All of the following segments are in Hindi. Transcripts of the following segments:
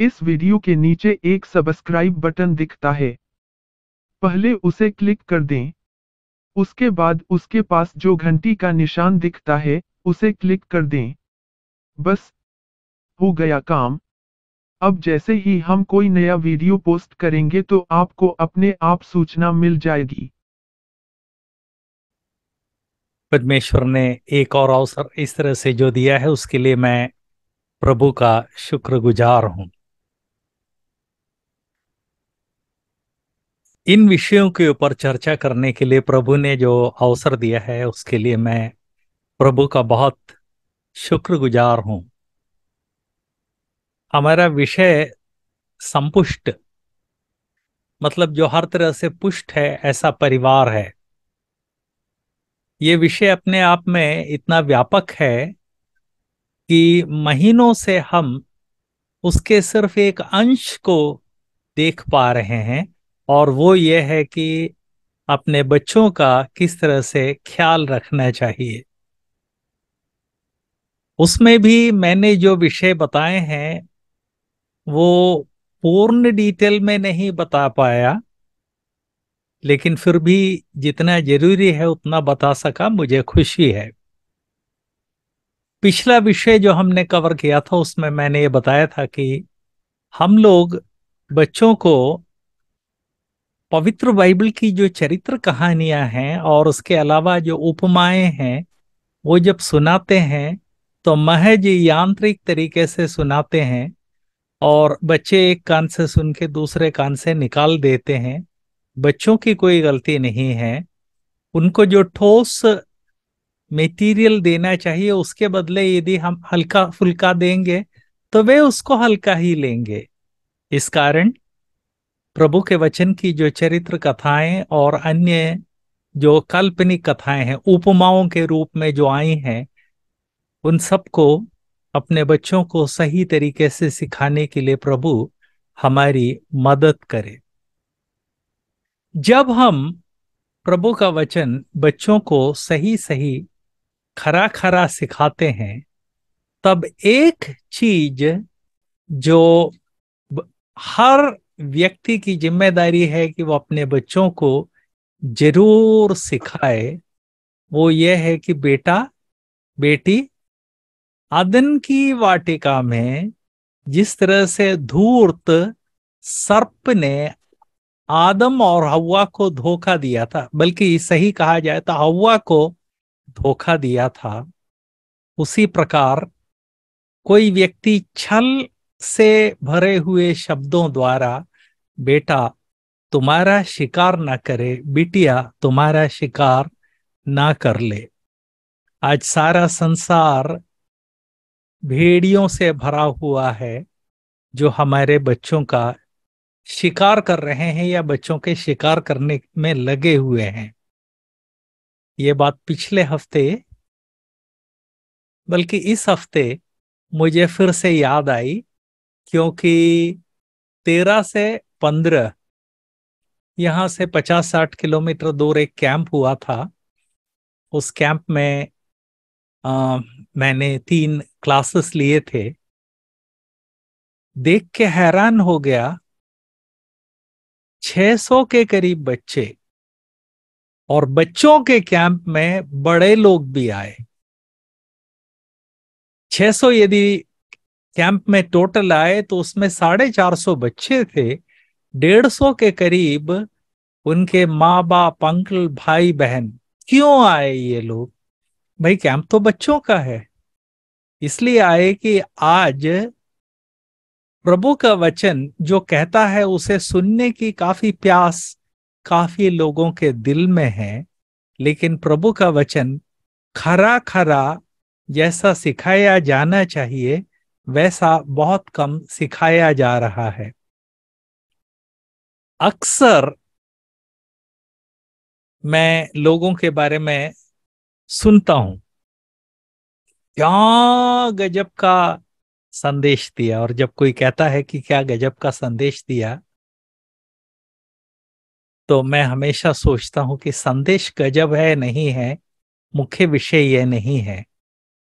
इस वीडियो के नीचे एक सब्सक्राइब बटन दिखता है पहले उसे क्लिक कर दें उसके बाद उसके पास जो घंटी का निशान दिखता है उसे क्लिक कर दें बस हो गया काम अब जैसे ही हम कोई नया वीडियो पोस्ट करेंगे तो आपको अपने आप सूचना मिल जाएगी पद्मेश्वर ने एक और अवसर इस तरह से जो दिया है उसके लिए मैं प्रभु का शुक्रगुजार हूं इन विषयों के ऊपर चर्चा करने के लिए प्रभु ने जो अवसर दिया है उसके लिए मैं प्रभु का बहुत शुक्रगुजार हूं हमारा विषय संपुष्ट मतलब जो हर तरह से पुष्ट है ऐसा परिवार है ये विषय अपने आप में इतना व्यापक है कि महीनों से हम उसके सिर्फ एक अंश को देख पा रहे हैं और वो ये है कि अपने बच्चों का किस तरह से ख्याल रखना चाहिए उसमें भी मैंने जो विषय बताए हैं वो पूर्ण डिटेल में नहीं बता पाया लेकिन फिर भी जितना जरूरी है उतना बता सका मुझे खुशी है पिछला विषय जो हमने कवर किया था उसमें मैंने ये बताया था कि हम लोग बच्चों को पवित्र बाइबल की जो चरित्र कहानियां हैं और उसके अलावा जो उपमाएं हैं वो जब सुनाते हैं तो महज यांत्रिक तरीके से सुनाते हैं और बच्चे एक कान से सुन के दूसरे कान से निकाल देते हैं बच्चों की कोई गलती नहीं है उनको जो ठोस मेटीरियल देना चाहिए उसके बदले यदि हम हल्का फुल्का देंगे तो वे उसको हल्का ही लेंगे इस कारण प्रभु के वचन की जो चरित्र कथाएं और अन्य जो काल्पनिक कथाएं हैं उपमाओं के रूप में जो आई हैं उन सबको अपने बच्चों को सही तरीके से सिखाने के लिए प्रभु हमारी मदद करे जब हम प्रभु का वचन बच्चों को सही सही खरा खरा सिखाते हैं तब एक चीज जो हर व्यक्ति की जिम्मेदारी है कि वो अपने बच्चों को जरूर सिखाए वो यह है कि बेटा बेटी अदन की वाटिका में जिस तरह से धूर्त सर्प ने आदम और हवा को धोखा दिया था बल्कि सही कहा जाए तो हवा को धोखा दिया था उसी प्रकार कोई व्यक्ति छल से भरे हुए शब्दों द्वारा बेटा तुम्हारा शिकार ना करे बिटिया तुम्हारा शिकार ना कर ले आज सारा संसार भेड़ियों से भरा हुआ है जो हमारे बच्चों का शिकार कर रहे हैं या बच्चों के शिकार करने में लगे हुए हैं ये बात पिछले हफ्ते बल्कि इस हफ्ते मुझे फिर से याद आई क्योंकि तेरह से पंद्रह यहाँ से पचास साठ किलोमीटर दूर एक कैंप हुआ था उस कैंप में आ, मैंने तीन क्लासेस लिए थे देख के हैरान हो गया 600 के करीब बच्चे और बच्चों के कैंप में बड़े लोग भी आए 600 यदि कैंप में टोटल आए तो उसमें साढ़े चार सौ बच्चे थे डेढ़ सौ के करीब उनके माँ बाप अंकल भाई बहन क्यों आए ये लोग भाई कैंप तो बच्चों का है इसलिए आए कि आज प्रभु का वचन जो कहता है उसे सुनने की काफी प्यास काफी लोगों के दिल में है लेकिन प्रभु का वचन खरा खरा जैसा सिखाया जाना चाहिए वैसा बहुत कम सिखाया जा रहा है अक्सर मैं लोगों के बारे में सुनता हूं क्या गजब का संदेश दिया और जब कोई कहता है कि क्या गजब का संदेश दिया तो मैं हमेशा सोचता हूं कि संदेश गजब है नहीं है मुख्य विषय यह नहीं है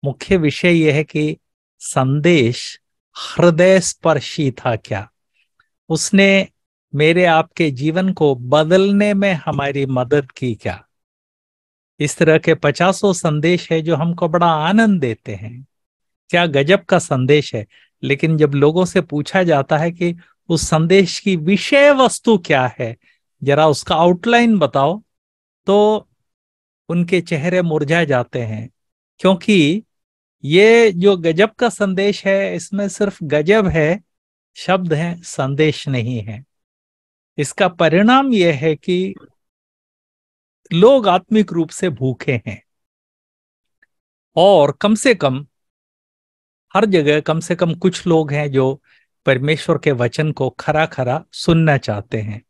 मुख्य विषय यह है कि संदेश हृदय स्पर्शी था क्या उसने मेरे आपके जीवन को बदलने में हमारी मदद की क्या इस तरह के पचासों संदेश है जो हमको बड़ा आनंद देते हैं क्या गजब का संदेश है लेकिन जब लोगों से पूछा जाता है कि उस संदेश की विषय वस्तु क्या है जरा उसका आउटलाइन बताओ तो उनके चेहरे मुरझा जाते हैं क्योंकि ये जो गजब का संदेश है इसमें सिर्फ गजब है शब्द है संदेश नहीं है इसका परिणाम यह है कि लोग आत्मिक रूप से भूखे हैं और कम से कम हर जगह कम से कम कुछ लोग हैं जो परमेश्वर के वचन को खरा खरा सुनना चाहते हैं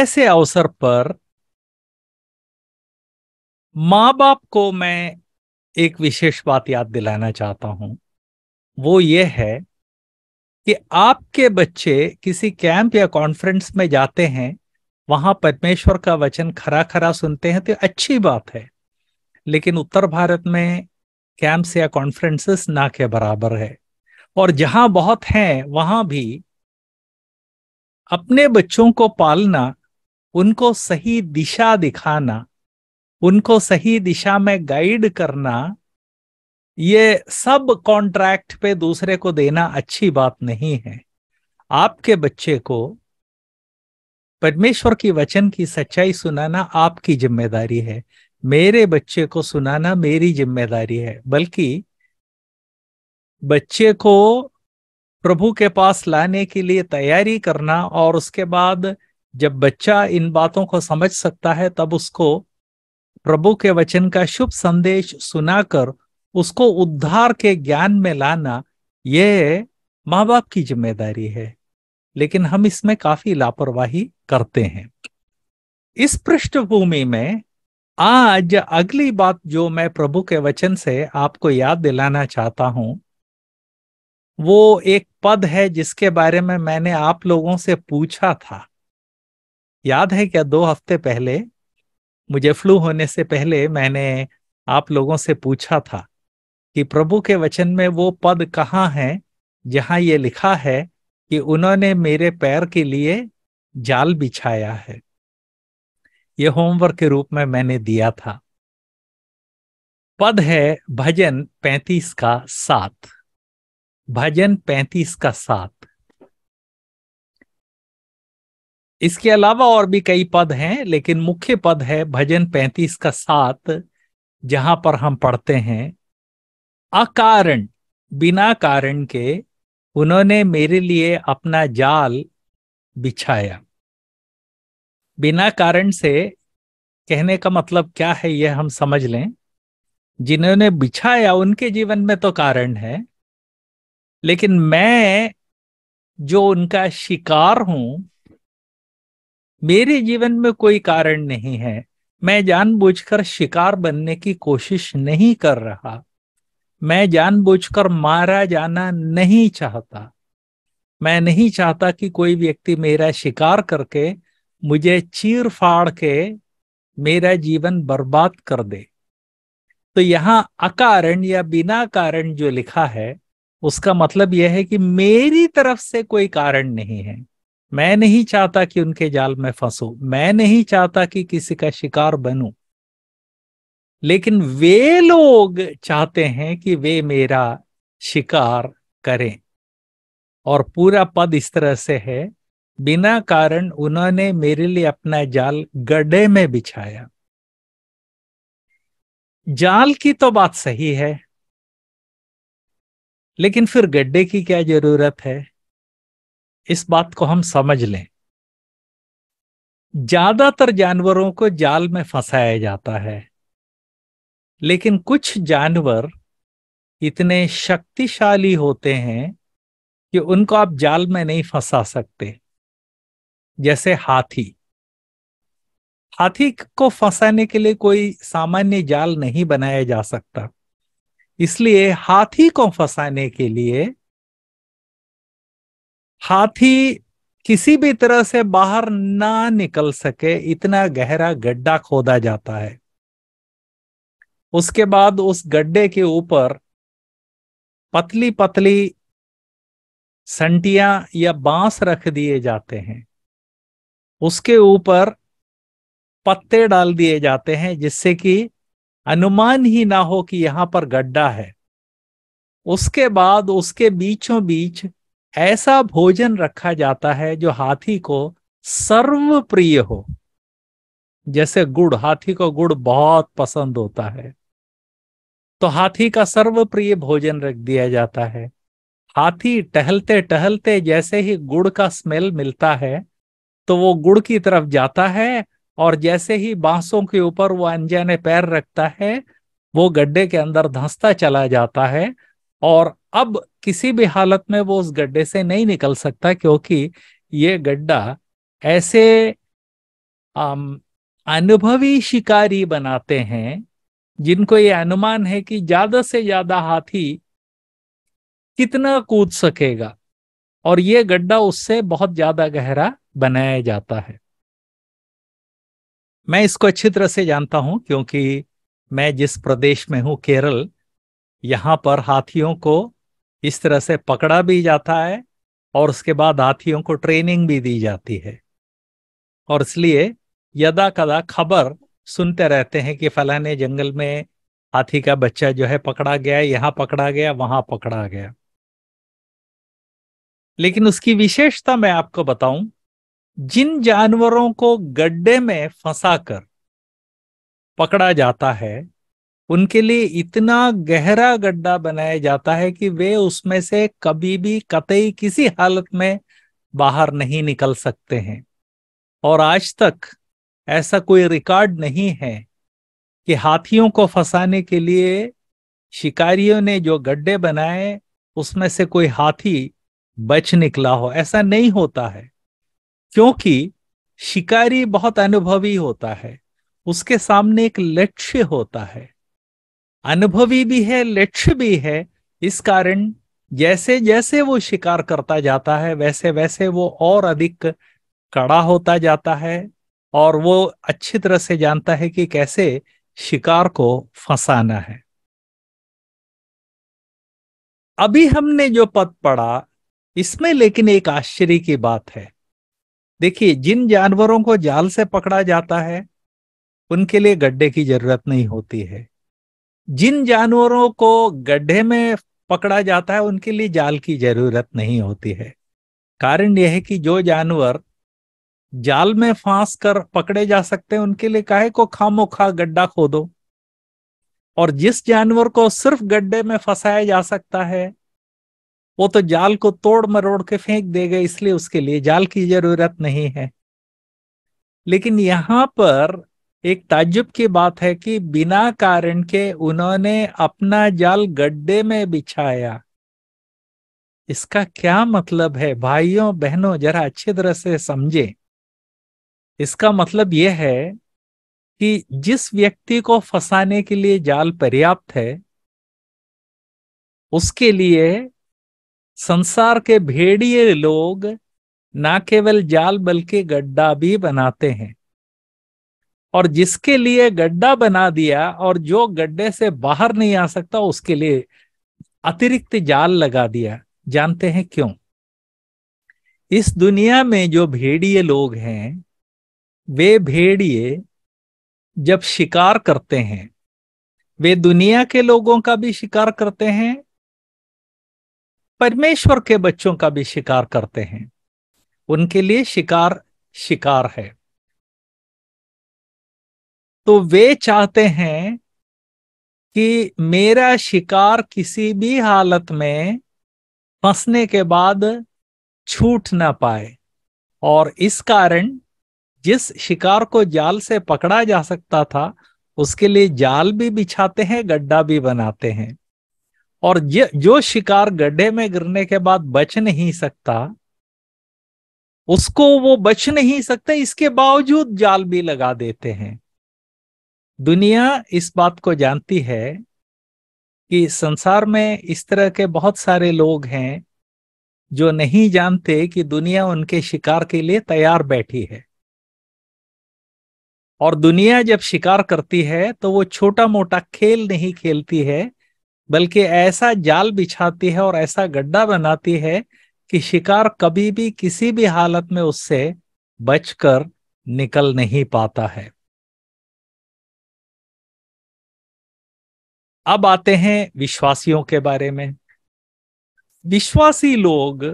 ऐसे अवसर पर माँ बाप को मैं एक विशेष बात याद दिलाना चाहता हूं वो ये है कि आपके बच्चे किसी कैंप या कॉन्फ्रेंस में जाते हैं वहां परमेश्वर का वचन खरा खरा सुनते हैं तो अच्छी बात है लेकिन उत्तर भारत में कैंप्स या कॉन्फ्रेंसेस ना के बराबर है और जहां बहुत हैं वहां भी अपने बच्चों को पालना उनको सही दिशा दिखाना उनको सही दिशा में गाइड करना ये सब कॉन्ट्रैक्ट पे दूसरे को देना अच्छी बात नहीं है आपके बच्चे को परमेश्वर की वचन की सच्चाई सुनाना आपकी जिम्मेदारी है मेरे बच्चे को सुनाना मेरी जिम्मेदारी है बल्कि बच्चे को प्रभु के पास लाने के लिए तैयारी करना और उसके बाद जब बच्चा इन बातों को समझ सकता है तब उसको प्रभु के वचन का शुभ संदेश सुनाकर उसको उद्धार के ज्ञान में लाना ये माँ बाप की जिम्मेदारी है लेकिन हम इसमें काफी लापरवाही करते हैं इस पृष्ठभूमि में आज अगली बात जो मैं प्रभु के वचन से आपको याद दिलाना चाहता हूं वो एक पद है जिसके बारे में मैंने आप लोगों से पूछा था याद है क्या दो हफ्ते पहले मुझे फ्लू होने से पहले मैंने आप लोगों से पूछा था कि प्रभु के वचन में वो पद कहाँ है जहां ये लिखा है कि उन्होंने मेरे पैर के लिए जाल बिछाया है ये होमवर्क के रूप में मैंने दिया था पद है भजन पैंतीस का सात भजन पैंतीस का सात इसके अलावा और भी कई पद हैं लेकिन मुख्य पद है भजन पैंतीस का सात जहां पर हम पढ़ते हैं अकारण बिना कारण के उन्होंने मेरे लिए अपना जाल बिछाया बिना कारण से कहने का मतलब क्या है यह हम समझ लें जिन्होंने बिछाया उनके जीवन में तो कारण है लेकिन मैं जो उनका शिकार हूं मेरे जीवन में कोई कारण नहीं है मैं जानबूझकर शिकार बनने की कोशिश नहीं कर रहा मैं जानबूझकर मारा जाना नहीं चाहता मैं नहीं चाहता कि कोई व्यक्ति मेरा शिकार करके मुझे चीर फाड़ के मेरा जीवन बर्बाद कर दे तो यहाँ अकारण या बिना कारण जो लिखा है उसका मतलब यह है कि मेरी तरफ से कोई कारण नहीं है मैं नहीं चाहता कि उनके जाल में फंसू मैं नहीं चाहता कि किसी का शिकार बनूं लेकिन वे लोग चाहते हैं कि वे मेरा शिकार करें और पूरा पद इस तरह से है बिना कारण उन्होंने मेरे लिए अपना जाल गड्ढे में बिछाया जाल की तो बात सही है लेकिन फिर गड्ढे की क्या जरूरत है इस बात को हम समझ लें ज्यादातर जानवरों को जाल में फंसाया जाता है लेकिन कुछ जानवर इतने शक्तिशाली होते हैं कि उनको आप जाल में नहीं फंसा सकते जैसे हाथी हाथी को फंसाने के लिए कोई सामान्य जाल नहीं बनाया जा सकता इसलिए हाथी को फंसाने के लिए हाथी किसी भी तरह से बाहर ना निकल सके इतना गहरा गड्ढा खोदा जाता है उसके बाद उस गड्ढे के ऊपर पतली पतली संटिया या बांस रख दिए जाते हैं उसके ऊपर पत्ते डाल दिए जाते हैं जिससे कि अनुमान ही ना हो कि यहां पर गड्ढा है उसके बाद उसके बीचों बीच ऐसा भोजन रखा जाता है जो हाथी को सर्वप्रिय हो जैसे गुड़ हाथी को गुड़ बहुत पसंद होता है तो हाथी का सर्वप्रिय भोजन रख दिया जाता है हाथी टहलते टहलते जैसे ही गुड़ का स्मेल मिलता है तो वो गुड़ की तरफ जाता है और जैसे ही बांसों के ऊपर वो अनजाने पैर रखता है वो गड्ढे के अंदर धंसता चला जाता है और अब किसी भी हालत में वो उस गड्ढे से नहीं निकल सकता क्योंकि ये गड्ढा ऐसे अनुभवी शिकारी बनाते हैं जिनको ये अनुमान है कि ज्यादा से ज्यादा हाथी कितना कूद सकेगा और ये गड्ढा उससे बहुत ज्यादा गहरा बनाया जाता है मैं इसको अच्छी तरह से जानता हूं क्योंकि मैं जिस प्रदेश में हूं केरल यहां पर हाथियों को इस तरह से पकड़ा भी जाता है और उसके बाद हाथियों को ट्रेनिंग भी दी जाती है और इसलिए यदा कदा खबर सुनते रहते हैं कि फलाने जंगल में हाथी का बच्चा जो है पकड़ा गया यहाँ पकड़ा गया वहां पकड़ा गया लेकिन उसकी विशेषता मैं आपको बताऊं जिन जानवरों को गड्ढे में फंसाकर पकड़ा जाता है उनके लिए इतना गहरा गड्ढा बनाया जाता है कि वे उसमें से कभी भी कतई किसी हालत में बाहर नहीं निकल सकते हैं और आज तक ऐसा कोई रिकॉर्ड नहीं है कि हाथियों को फंसाने के लिए शिकारियों ने जो गड्ढे बनाए उसमें से कोई हाथी बच निकला हो ऐसा नहीं होता है क्योंकि शिकारी बहुत अनुभवी होता है उसके सामने एक लक्ष्य होता है अनुभवी भी है लक्ष्य भी है इस कारण जैसे जैसे वो शिकार करता जाता है वैसे वैसे वो और अधिक कड़ा होता जाता है और वो अच्छी तरह से जानता है कि कैसे शिकार को फंसाना है अभी हमने जो पद पढ़ा इसमें लेकिन एक आश्चर्य की बात है देखिए जिन जानवरों को जाल से पकड़ा जाता है उनके लिए गड्ढे की जरूरत नहीं होती है जिन जानवरों को गड्ढे में पकड़ा जाता है उनके लिए जाल की जरूरत नहीं होती है कारण यह है कि जो जानवर जाल में फांस कर पकड़े जा सकते हैं उनके लिए काहे को खामो खा गड्ढा खोदो और जिस जानवर को सिर्फ गड्ढे में फंसाया जा सकता है वो तो जाल को तोड़ मरोड़ के फेंक देगा इसलिए उसके लिए जाल की जरूरत नहीं है लेकिन यहां पर एक ताज्जुब की बात है कि बिना कारण के उन्होंने अपना जाल गड्ढे में बिछाया इसका क्या मतलब है भाइयों बहनों जरा अच्छी तरह से समझें इसका मतलब यह है कि जिस व्यक्ति को फंसाने के लिए जाल पर्याप्त है उसके लिए संसार के भेड़िए लोग ना केवल जाल बल्कि गड्ढा भी बनाते हैं और जिसके लिए गड्ढा बना दिया और जो गड्ढे से बाहर नहीं आ सकता उसके लिए अतिरिक्त जाल लगा दिया जानते हैं क्यों इस दुनिया में जो भेड़िए लोग हैं वे भेड़िए जब शिकार करते हैं वे दुनिया के लोगों का भी शिकार करते हैं परमेश्वर के बच्चों का भी शिकार करते हैं उनके लिए शिकार शिकार है तो वे चाहते हैं कि मेरा शिकार किसी भी हालत में फंसने के बाद छूट ना पाए और इस कारण जिस शिकार को जाल से पकड़ा जा सकता था उसके लिए जाल भी बिछाते हैं गड्ढा भी बनाते हैं और जो शिकार गड्ढे में गिरने के बाद बच नहीं सकता उसको वो बच नहीं सकते इसके बावजूद जाल भी लगा देते हैं दुनिया इस बात को जानती है कि संसार में इस तरह के बहुत सारे लोग हैं जो नहीं जानते कि दुनिया उनके शिकार के लिए तैयार बैठी है और दुनिया जब शिकार करती है तो वो छोटा मोटा खेल नहीं खेलती है बल्कि ऐसा जाल बिछाती है और ऐसा गड्ढा बनाती है कि शिकार कभी भी किसी भी हालत में उससे बचकर निकल नहीं पाता है अब आते हैं विश्वासियों के बारे में विश्वासी लोग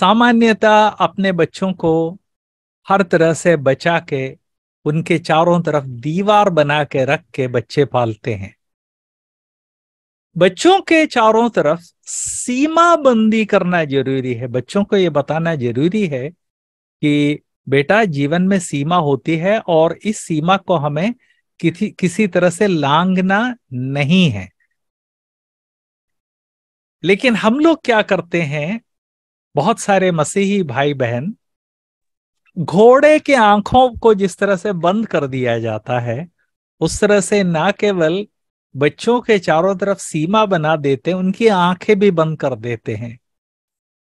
सामान्यतः अपने बच्चों को हर तरह से बचा के उनके चारों तरफ दीवार बना के रख के बच्चे पालते हैं बच्चों के चारों तरफ सीमा बंदी करना जरूरी है बच्चों को ये बताना जरूरी है कि बेटा जीवन में सीमा होती है और इस सीमा को हमें किसी किसी तरह से लांघना नहीं है लेकिन हम लोग क्या करते हैं बहुत सारे मसीही भाई बहन घोड़े के आंखों को जिस तरह से बंद कर दिया जाता है उस तरह से ना केवल बच्चों के चारों तरफ सीमा बना देते हैं उनकी आंखें भी बंद कर देते हैं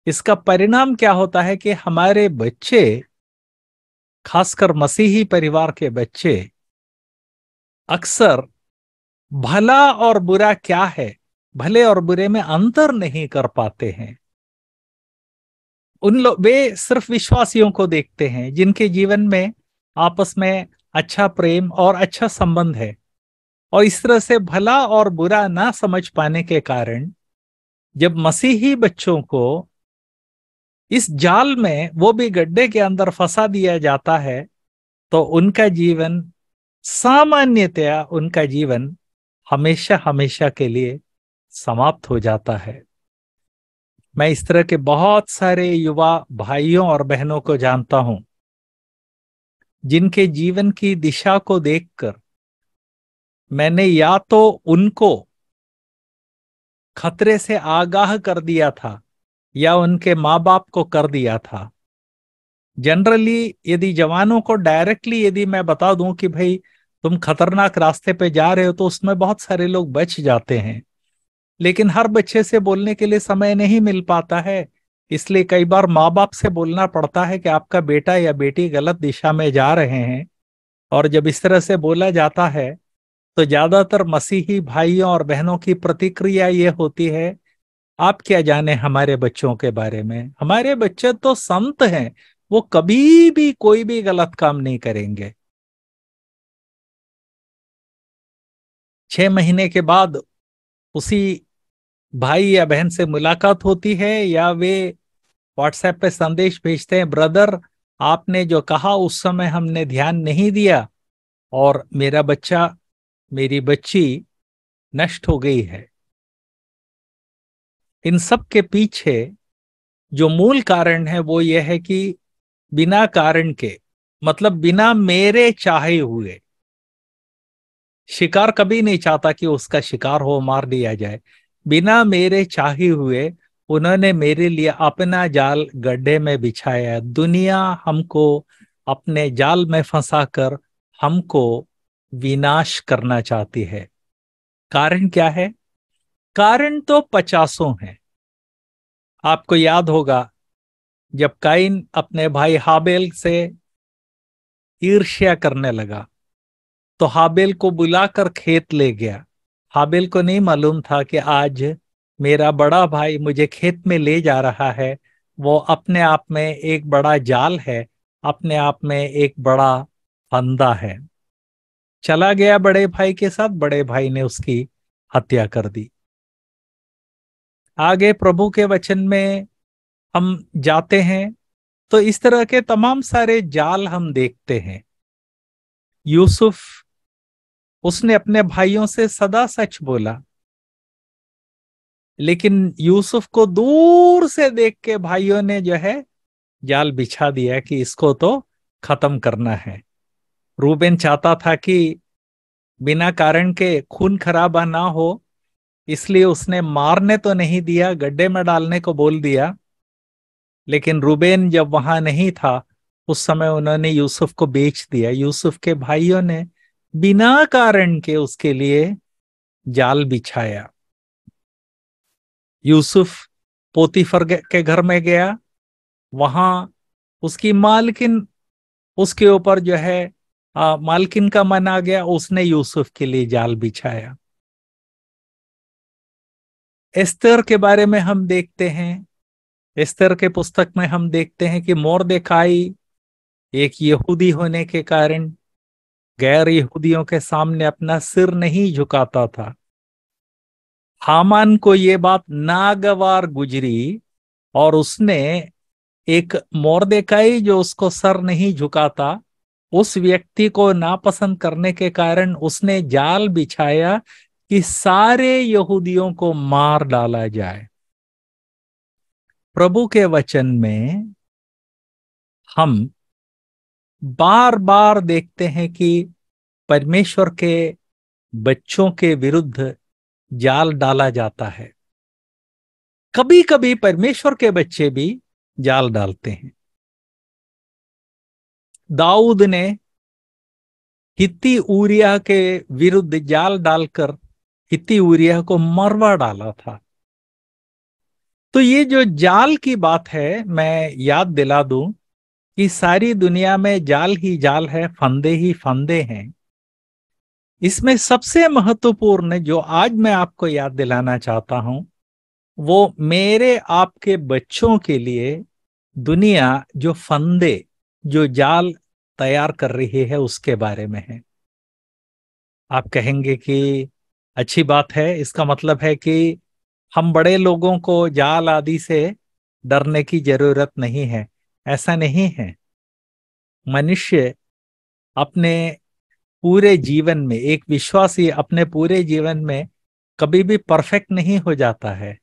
इसका परिणाम क्या होता है कि हमारे बच्चे खासकर मसीही परिवार के बच्चे अक्सर भला और बुरा क्या है भले और बुरे में अंतर नहीं कर पाते हैं उन लोग वे सिर्फ विश्वासियों को देखते हैं जिनके जीवन में आपस में अच्छा प्रेम और अच्छा संबंध है और इस तरह से भला और बुरा ना समझ पाने के कारण जब मसीही बच्चों को इस जाल में वो भी गड्ढे के अंदर फंसा दिया जाता है तो उनका जीवन सामान्यतया उनका जीवन हमेशा हमेशा के लिए समाप्त हो जाता है मैं इस तरह के बहुत सारे युवा भाइयों और बहनों को जानता हूं जिनके जीवन की दिशा को देखकर मैंने या तो उनको खतरे से आगाह कर दिया था या उनके माँ बाप को कर दिया था जनरली यदि जवानों को डायरेक्टली यदि मैं बता दूं कि भाई तुम खतरनाक रास्ते पे जा रहे हो तो उसमें बहुत सारे लोग बच जाते हैं लेकिन हर बच्चे से बोलने के लिए समय नहीं मिल पाता है इसलिए कई बार माँ बाप से बोलना पड़ता है कि आपका बेटा या बेटी गलत दिशा में जा रहे हैं और जब इस तरह से बोला जाता है तो ज्यादातर मसीही भाइयों और बहनों की प्रतिक्रिया ये होती है आप क्या जाने हमारे बच्चों के बारे में हमारे बच्चे तो संत हैं वो कभी भी कोई भी गलत काम नहीं करेंगे छह महीने के बाद उसी भाई या बहन से मुलाकात होती है या वे व्हाट्सएप पे संदेश भेजते हैं ब्रदर आपने जो कहा उस समय हमने ध्यान नहीं दिया और मेरा बच्चा मेरी बच्ची नष्ट हो गई है इन सब के पीछे जो मूल कारण है वो यह है कि बिना कारण के मतलब बिना मेरे चाहे हुए शिकार कभी नहीं चाहता कि उसका शिकार हो मार दिया जाए बिना मेरे चाहे हुए उन्होंने मेरे लिए अपना जाल गड्ढे में बिछाया दुनिया हमको अपने जाल में फंसाकर हमको विनाश करना चाहती है कारण क्या है कारण तो पचासों है आपको याद होगा जब काइन अपने भाई हाबेल से ईर्ष्या करने लगा तो हाबेल को बुलाकर खेत ले गया हाबिल को नहीं मालूम था कि आज मेरा बड़ा भाई मुझे खेत में ले जा रहा है वो अपने आप में एक बड़ा जाल है अपने आप में एक बड़ा फंदा है चला गया बड़े भाई के साथ बड़े भाई ने उसकी हत्या कर दी आगे प्रभु के वचन में हम जाते हैं तो इस तरह के तमाम सारे जाल हम देखते हैं यूसुफ उसने अपने भाइयों से सदा सच बोला लेकिन यूसुफ को दूर से देख के भाइयों ने जो है जाल बिछा दिया कि इसको तो खत्म करना है रूबेन चाहता था कि बिना कारण के खून खराबा ना हो इसलिए उसने मारने तो नहीं दिया गड्ढे में डालने को बोल दिया लेकिन रूबेन जब वहां नहीं था उस समय उन्होंने यूसुफ को बेच दिया यूसुफ के भाइयों ने बिना कारण के उसके लिए जाल बिछाया यूसुफ पोतीफर के घर में गया वहां उसकी मालकिन उसके ऊपर जो है आ, मालकिन का मन आ गया उसने यूसुफ के लिए जाल बिछाया एस्तर के बारे में हम देखते हैं एस्तर के पुस्तक में हम देखते हैं कि मोर देखाई एक यहूदी होने के कारण गैर यहूदियों के सामने अपना सिर नहीं झुकाता था हामान को ये बात नागवार गुजरी और उसने एक मोरदेकाई जो उसको सर नहीं झुकाता उस व्यक्ति को नापसंद करने के कारण उसने जाल बिछाया कि सारे यहूदियों को मार डाला जाए प्रभु के वचन में हम बार बार देखते हैं कि परमेश्वर के बच्चों के विरुद्ध जाल डाला जाता है कभी कभी परमेश्वर के बच्चे भी जाल डालते हैं दाऊद ने हित्ती ऊरिया के विरुद्ध जाल डालकर हित्ती ऊरिया को मरवा डाला था तो ये जो जाल की बात है मैं याद दिला दूं कि सारी दुनिया में जाल ही जाल है फंदे ही फंदे हैं इसमें सबसे महत्वपूर्ण जो आज मैं आपको याद दिलाना चाहता हूं वो मेरे आपके बच्चों के लिए दुनिया जो फंदे जो जाल तैयार कर रही है उसके बारे में है आप कहेंगे कि अच्छी बात है इसका मतलब है कि हम बड़े लोगों को जाल आदि से डरने की जरूरत नहीं है ऐसा नहीं है मनुष्य अपने पूरे जीवन में एक विश्वासी अपने पूरे जीवन में कभी भी परफेक्ट नहीं हो जाता है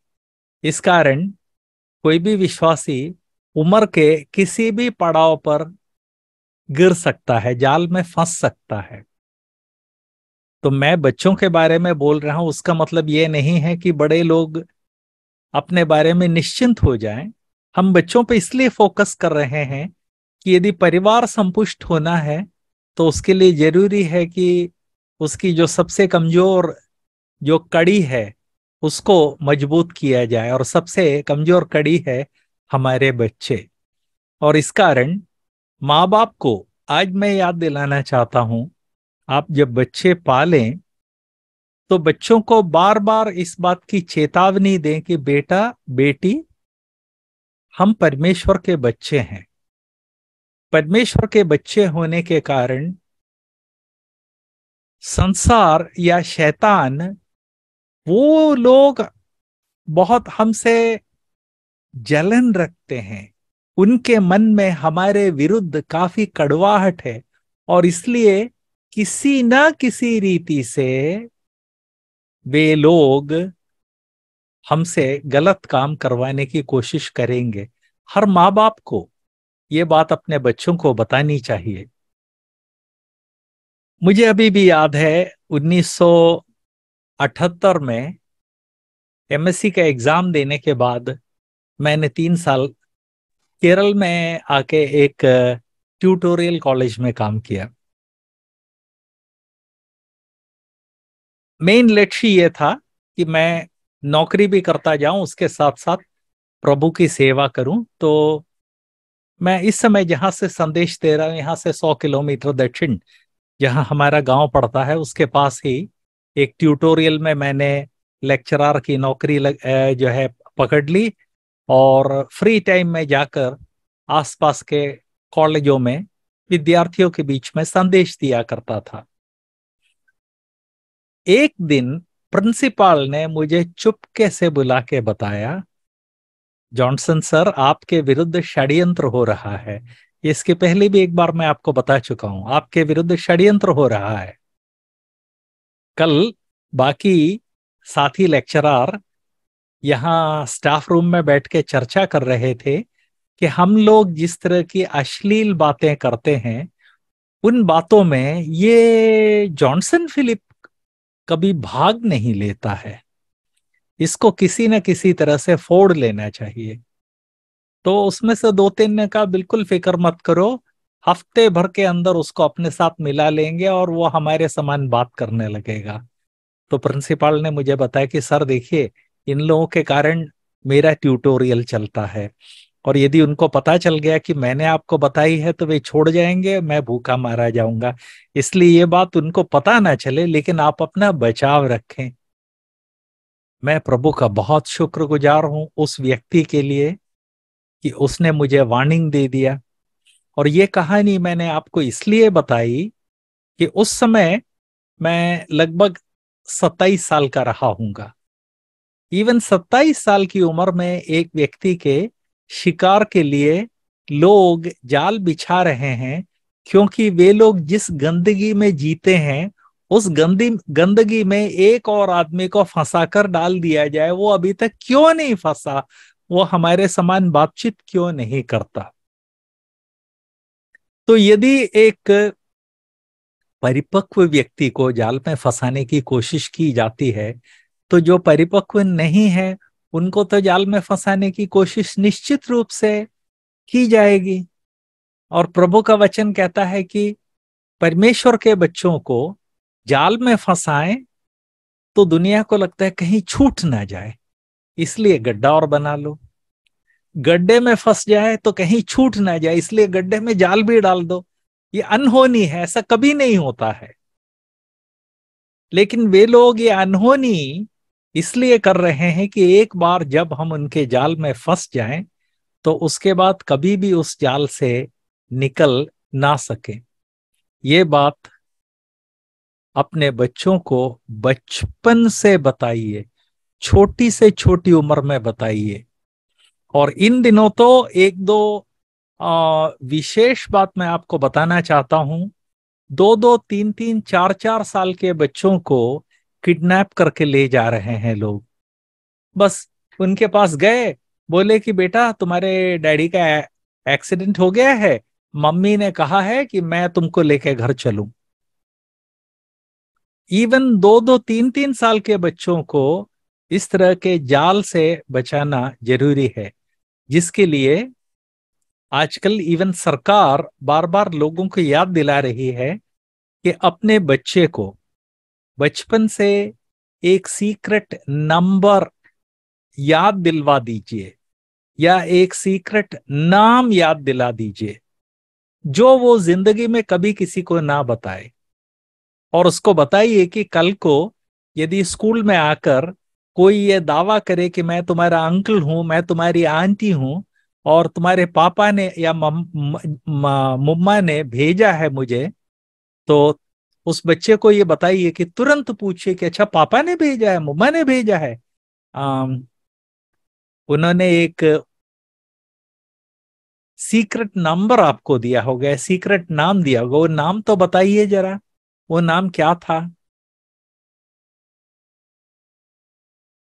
इस कारण कोई भी विश्वासी उम्र के किसी भी पड़ाव पर गिर सकता है जाल में फंस सकता है तो मैं बच्चों के बारे में बोल रहा हूं उसका मतलब ये नहीं है कि बड़े लोग अपने बारे में निश्चिंत हो जाएं हम बच्चों पे इसलिए फोकस कर रहे हैं कि यदि परिवार संपुष्ट होना है तो उसके लिए जरूरी है कि उसकी जो सबसे कमजोर जो कड़ी है उसको मजबूत किया जाए और सबसे कमजोर कड़ी है हमारे बच्चे और इस कारण माँ बाप को आज मैं याद दिलाना चाहता हूँ आप जब बच्चे पालें तो बच्चों को बार बार इस बात की चेतावनी दें कि बेटा बेटी हम परमेश्वर के बच्चे हैं परमेश्वर के बच्चे होने के कारण संसार या शैतान वो लोग बहुत हमसे जलन रखते हैं उनके मन में हमारे विरुद्ध काफी कड़वाहट है और इसलिए किसी ना किसी रीति से वे लोग हमसे गलत काम करवाने की कोशिश करेंगे हर माँ बाप को ये बात अपने बच्चों को बतानी चाहिए मुझे अभी भी याद है 1978 में एमएससी का एग्जाम देने के बाद मैंने तीन साल केरल में आके एक ट्यूटोरियल कॉलेज में काम किया मेन लक्ष्य ये था कि मैं नौकरी भी करता जाऊं उसके साथ साथ प्रभु की सेवा करूं तो मैं इस समय जहां से संदेश दे रहा हूं यहाँ से सौ किलोमीटर दक्षिण जहां हमारा गांव पड़ता है उसके पास ही एक ट्यूटोरियल में मैंने लेक्चरर की नौकरी लग, जो है पकड़ ली और फ्री टाइम में जाकर आसपास के कॉलेजों में विद्यार्थियों के बीच में संदेश दिया करता था एक दिन प्रिंसिपाल ने मुझे चुपके से बुला के बताया जॉनसन सर आपके विरुद्ध षड्यंत्र हो रहा है इसके पहले भी एक बार मैं आपको बता चुका हूं आपके विरुद्ध षड्यंत्र हो रहा है कल बाकी साथी लेक्चरर यहाँ स्टाफ रूम में बैठ के चर्चा कर रहे थे कि हम लोग जिस तरह की अश्लील बातें करते हैं उन बातों में ये जॉनसन फिलिप कभी भाग नहीं लेता है इसको किसी न किसी तरह से फोड़ लेना चाहिए तो उसमें से दो तीन ने कहा बिल्कुल फिक्र मत करो हफ्ते भर के अंदर उसको अपने साथ मिला लेंगे और वो हमारे समान बात करने लगेगा तो प्रिंसिपल ने मुझे बताया कि सर देखिए इन लोगों के कारण मेरा ट्यूटोरियल चलता है और यदि उनको पता चल गया कि मैंने आपको बताई है तो वे छोड़ जाएंगे मैं भूखा मारा जाऊंगा इसलिए ये बात उनको पता ना चले लेकिन आप अपना बचाव रखें मैं प्रभु का बहुत शुक्रगुजार हूं उस व्यक्ति के लिए कि उसने मुझे वार्निंग दे दिया और ये कहानी मैंने आपको इसलिए बताई कि उस समय मैं लगभग सत्ताईस साल का रहा हूंगा इवन सत्ताईस साल की उम्र में एक व्यक्ति के शिकार के लिए लोग जाल बिछा रहे हैं क्योंकि वे लोग जिस गंदगी में जीते हैं उस गंदी गंदगी में एक और आदमी को फंसा कर डाल दिया जाए वो अभी तक क्यों नहीं फंसा वो हमारे समान बातचीत क्यों नहीं करता तो यदि एक परिपक्व व्यक्ति को जाल में फंसाने की कोशिश की जाती है तो जो परिपक्व नहीं है उनको तो जाल में फंसाने की कोशिश निश्चित रूप से की जाएगी और प्रभु का वचन कहता है कि परमेश्वर के बच्चों को जाल में फंसाएं तो दुनिया को लगता है कहीं छूट ना जाए इसलिए गड्ढा और बना लो गड्ढे में फंस जाए तो कहीं छूट ना जाए इसलिए गड्ढे में जाल भी डाल दो ये अनहोनी है ऐसा कभी नहीं होता है लेकिन वे लोग ये अनहोनी इसलिए कर रहे हैं कि एक बार जब हम उनके जाल में फंस जाएं तो उसके बाद कभी भी उस जाल से निकल ना सके ये बात अपने बच्चों को बचपन से बताइए छोटी से छोटी उम्र में बताइए और इन दिनों तो एक दो विशेष बात मैं आपको बताना चाहता हूं दो दो तीन तीन चार चार साल के बच्चों को किडनैप करके ले जा रहे हैं लोग बस उनके पास गए बोले कि बेटा तुम्हारे डैडी का एक्सीडेंट हो गया है मम्मी ने कहा है कि मैं तुमको लेके घर चलूं इवन दो दो तीन तीन साल के बच्चों को इस तरह के जाल से बचाना जरूरी है जिसके लिए आजकल इवन सरकार बार बार लोगों को याद दिला रही है कि अपने बच्चे को बचपन से एक सीक्रेट नंबर याद दिलवा दीजिए या एक सीक्रेट नाम याद दिला दीजिए जो वो जिंदगी में कभी किसी को ना बताए और उसको बताइए कि कल को यदि स्कूल में आकर कोई ये दावा करे कि मैं तुम्हारा अंकल हूं मैं तुम्हारी आंटी हूं और तुम्हारे पापा ने या मम्मा ने भेजा है मुझे तो उस बच्चे को ये बताइए कि तुरंत पूछिए कि अच्छा पापा ने भेजा है मम्मा ने भेजा है उन्होंने एक सीक्रेट नंबर आपको दिया होगा सीक्रेट नाम दिया होगा वो नाम तो बताइए जरा वो नाम क्या था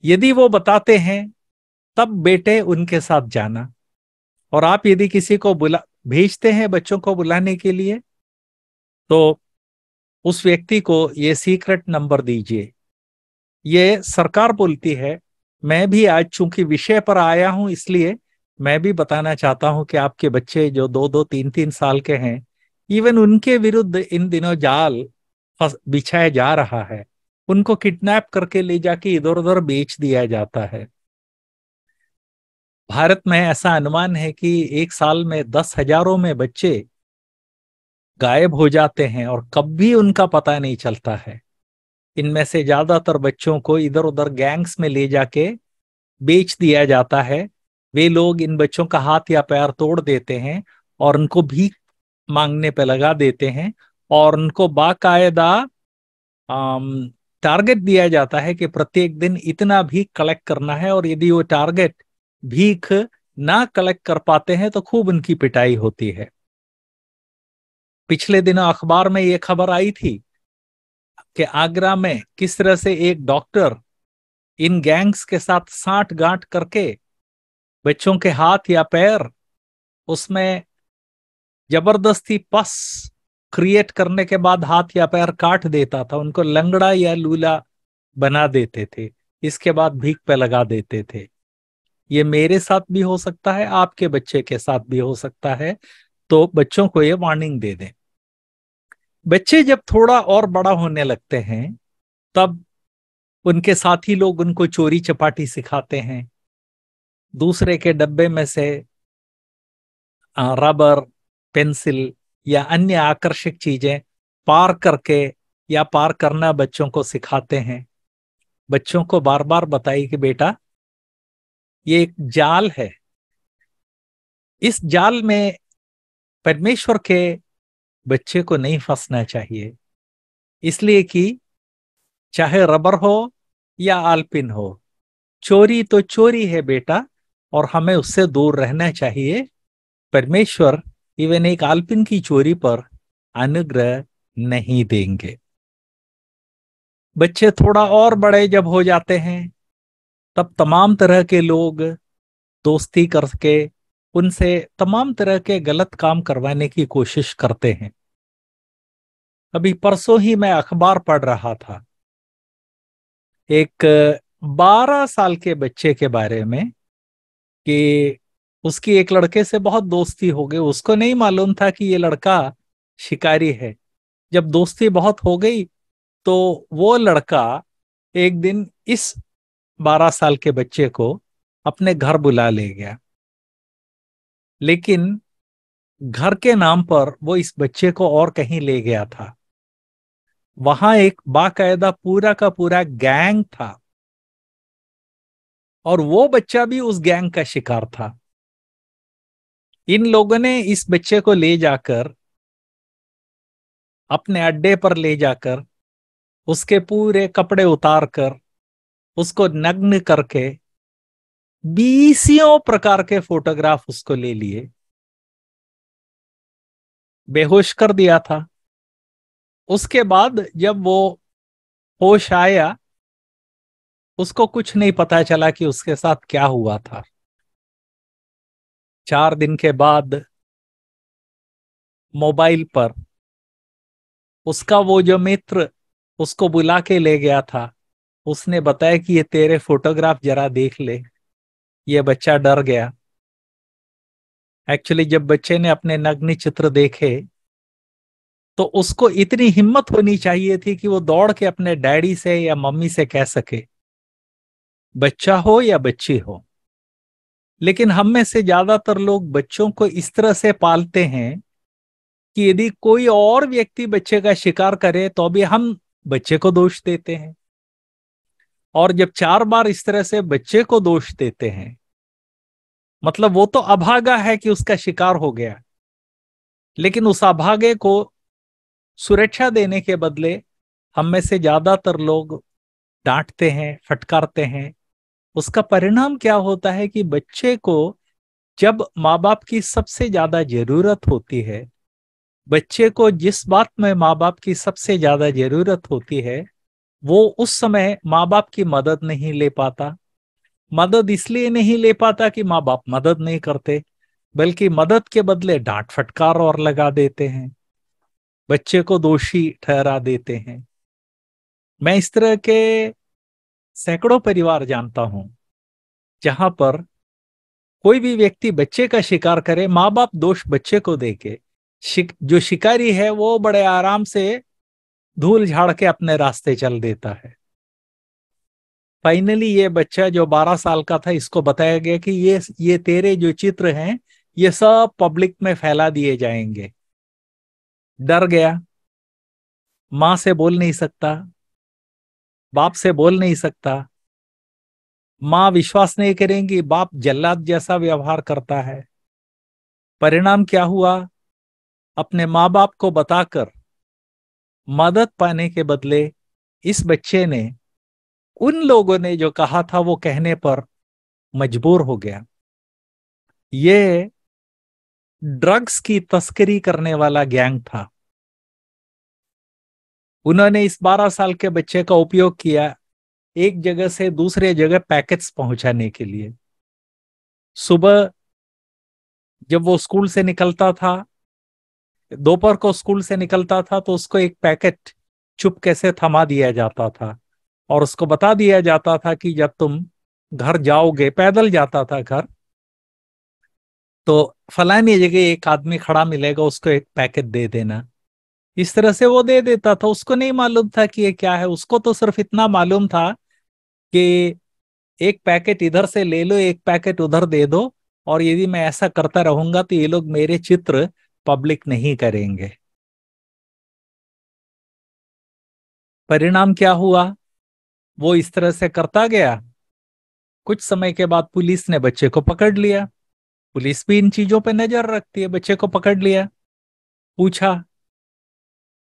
यदि वो बताते हैं तब बेटे उनके साथ जाना और आप यदि किसी को बुला भेजते हैं बच्चों को बुलाने के लिए तो उस व्यक्ति को ये सीक्रेट नंबर दीजिए ये सरकार बोलती है मैं भी आज चूंकि विषय पर आया हूं इसलिए मैं भी बताना चाहता हूं कि आपके बच्चे जो दो दो तीन तीन साल के हैं इवन उनके विरुद्ध इन दिनों जाल बिछाया जा रहा है उनको किडनैप करके ले जाके इधर उधर बेच दिया जाता है भारत में ऐसा अनुमान है कि एक साल में दस हजारों में बच्चे गायब हो जाते हैं और कभी उनका पता नहीं चलता है इनमें से ज्यादातर बच्चों को इधर उधर गैंग्स में ले जाके बेच दिया जाता है वे लोग इन बच्चों का हाथ या पैर तोड़ देते हैं और उनको भीख मांगने पर लगा देते हैं और उनको बाकायदा टारगेट दिया जाता है कि प्रत्येक दिन इतना भीख कलेक्ट करना है और यदि वो टारगेट भीख ना कलेक्ट कर पाते हैं तो खूब उनकी पिटाई होती है पिछले दिनों अखबार में ये खबर आई थी कि आगरा में किस तरह से एक डॉक्टर इन गैंग्स के साथ साठ गांठ करके बच्चों के हाथ या पैर उसमें जबरदस्ती पस क्रिएट करने के बाद हाथ या पैर काट देता था उनको लंगड़ा या लूला बना देते थे इसके बाद भीख पे लगा देते थे ये मेरे साथ भी हो सकता है आपके बच्चे के साथ भी हो सकता है तो बच्चों को ये वार्निंग दे दें बच्चे जब थोड़ा और बड़ा होने लगते हैं तब उनके साथी लोग उनको चोरी चपाटी सिखाते हैं दूसरे के डब्बे में से रबर पेंसिल या अन्य आकर्षक चीजें पार करके या पार करना बच्चों को सिखाते हैं बच्चों को बार बार बताई कि बेटा ये एक जाल है इस जाल में परमेश्वर के बच्चे को नहीं फंसना चाहिए इसलिए कि चाहे रबर हो या आलपिन हो चोरी तो चोरी है बेटा और हमें उससे दूर रहना चाहिए परमेश्वर इवन एक आलपिन की चोरी पर अनुग्रह नहीं देंगे बच्चे थोड़ा और बड़े जब हो जाते हैं तब तमाम तरह के लोग दोस्ती करके उनसे तमाम तरह के गलत काम करवाने की कोशिश करते हैं अभी परसों ही मैं अखबार पढ़ रहा था एक 12 साल के बच्चे के बारे में कि उसकी एक लड़के से बहुत दोस्ती हो गई उसको नहीं मालूम था कि ये लड़का शिकारी है जब दोस्ती बहुत हो गई तो वो लड़का एक दिन इस 12 साल के बच्चे को अपने घर बुला ले गया लेकिन घर के नाम पर वो इस बच्चे को और कहीं ले गया था वहां एक बाकायदा पूरा का पूरा गैंग था और वो बच्चा भी उस गैंग का शिकार था इन लोगों ने इस बच्चे को ले जाकर अपने अड्डे पर ले जाकर उसके पूरे कपड़े उतार कर उसको नग्न करके बीसियों प्रकार के फोटोग्राफ उसको ले लिए बेहोश कर दिया था उसके बाद जब वो होश आया उसको कुछ नहीं पता चला कि उसके साथ क्या हुआ था चार दिन के बाद मोबाइल पर उसका वो जो मित्र उसको बुला के ले गया था उसने बताया कि ये तेरे फोटोग्राफ जरा देख ले ये बच्चा डर गया एक्चुअली जब बच्चे ने अपने नग्न चित्र देखे तो उसको इतनी हिम्मत होनी चाहिए थी कि वो दौड़ के अपने डैडी से या मम्मी से कह सके बच्चा हो या बच्ची हो लेकिन हम में से ज्यादातर लोग बच्चों को इस तरह से पालते हैं कि यदि कोई और व्यक्ति बच्चे का शिकार करे तो भी हम बच्चे को दोष देते हैं और जब चार बार इस तरह से बच्चे को दोष देते हैं मतलब वो तो अभागा है कि उसका शिकार हो गया लेकिन उस अभागे को सुरक्षा देने के बदले हम में से ज्यादातर लोग डांटते हैं फटकारते हैं उसका परिणाम क्या होता है कि बच्चे को जब माँ बाप की सबसे ज्यादा जरूरत होती है बच्चे को जिस बात में माँ बाप की सबसे ज्यादा जरूरत होती है वो उस समय माँ बाप की मदद नहीं ले पाता मदद इसलिए नहीं ले पाता कि माँ बाप मदद नहीं करते बल्कि मदद के बदले डांट फटकार और लगा देते हैं बच्चे को दोषी ठहरा देते हैं मैं इस तरह के सैकड़ों परिवार जानता हूं जहां पर कोई भी व्यक्ति बच्चे का शिकार करे माँ बाप दोष बच्चे को देके शिक, जो शिकारी है वो बड़े आराम से धूल झाड़ के अपने रास्ते चल देता है फाइनली ये बच्चा जो 12 साल का था इसको बताया गया कि ये ये तेरे जो चित्र हैं ये सब पब्लिक में फैला दिए जाएंगे डर गया मां से बोल नहीं सकता बाप से बोल नहीं सकता मां विश्वास नहीं करेंगी बाप जल्लाद जैसा व्यवहार करता है परिणाम क्या हुआ अपने माँ बाप को बताकर मदद पाने के बदले इस बच्चे ने उन लोगों ने जो कहा था वो कहने पर मजबूर हो गया ये ड्रग्स की तस्करी करने वाला गैंग था उन्होंने इस 12 साल के बच्चे का उपयोग किया एक जगह से दूसरे जगह पैकेट्स पहुंचाने के लिए सुबह जब वो स्कूल से निकलता था दोपहर को स्कूल से निकलता था तो उसको एक पैकेट चुप कैसे थमा दिया जाता था और उसको बता दिया जाता था कि जब तुम घर जाओगे पैदल जाता था घर तो फलानी जगह एक आदमी खड़ा मिलेगा उसको एक पैकेट दे देना इस तरह से वो दे देता था उसको नहीं मालूम था कि ये क्या है उसको तो सिर्फ इतना मालूम था कि एक पैकेट इधर से ले लो एक पैकेट उधर दे दो और यदि मैं ऐसा करता रहूंगा तो ये लोग मेरे चित्र पब्लिक नहीं करेंगे परिणाम क्या हुआ वो इस तरह से करता गया कुछ समय के बाद पुलिस ने बच्चे को पकड़ लिया पुलिस भी इन चीजों पर नजर रखती है बच्चे को पकड़ लिया पूछा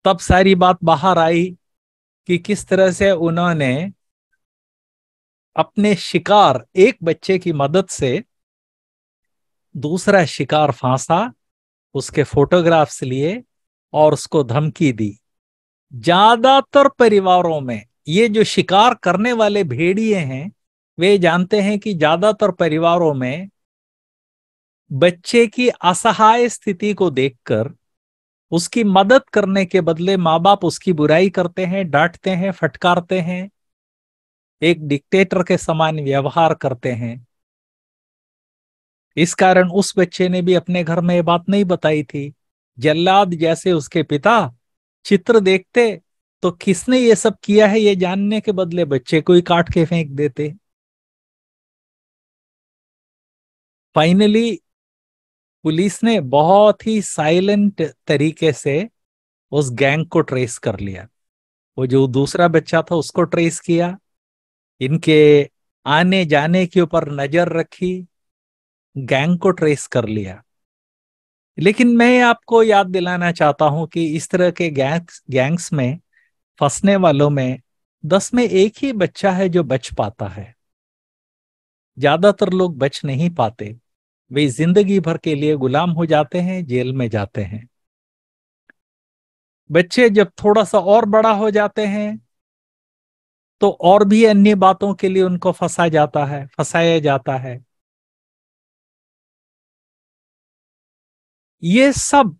तब सारी बात बाहर आई कि किस तरह से उन्होंने अपने शिकार एक बच्चे की मदद से दूसरा शिकार फांसा उसके फोटोग्राफ्स लिए और उसको धमकी दी ज्यादातर परिवारों में ये जो शिकार करने वाले भेड़िए हैं वे जानते हैं कि ज्यादातर परिवारों में बच्चे की असहाय स्थिति को देखकर उसकी मदद करने के बदले माँ बाप उसकी बुराई करते हैं डांटते हैं फटकारते हैं एक डिक्टेटर के समान व्यवहार करते हैं इस कारण उस बच्चे ने भी अपने घर में ये बात नहीं बताई थी जल्लाद जैसे उसके पिता चित्र देखते तो किसने ये सब किया है ये जानने के बदले बच्चे को ही काट के फेंक देते फाइनली पुलिस ने बहुत ही साइलेंट तरीके से उस गैंग को ट्रेस कर लिया वो जो दूसरा बच्चा था उसको ट्रेस किया इनके आने जाने के ऊपर नजर रखी गैंग को ट्रेस कर लिया लेकिन मैं आपको याद दिलाना चाहता हूं कि इस तरह के गैंग्स गैंग्स में फंसने वालों में दस में एक ही बच्चा है जो बच पाता है ज्यादातर लोग बच नहीं पाते वे जिंदगी भर के लिए गुलाम हो जाते हैं जेल में जाते हैं बच्चे जब थोड़ा सा और बड़ा हो जाते हैं तो और भी अन्य बातों के लिए उनको फंसा जाता है फंसाया जाता है ये सब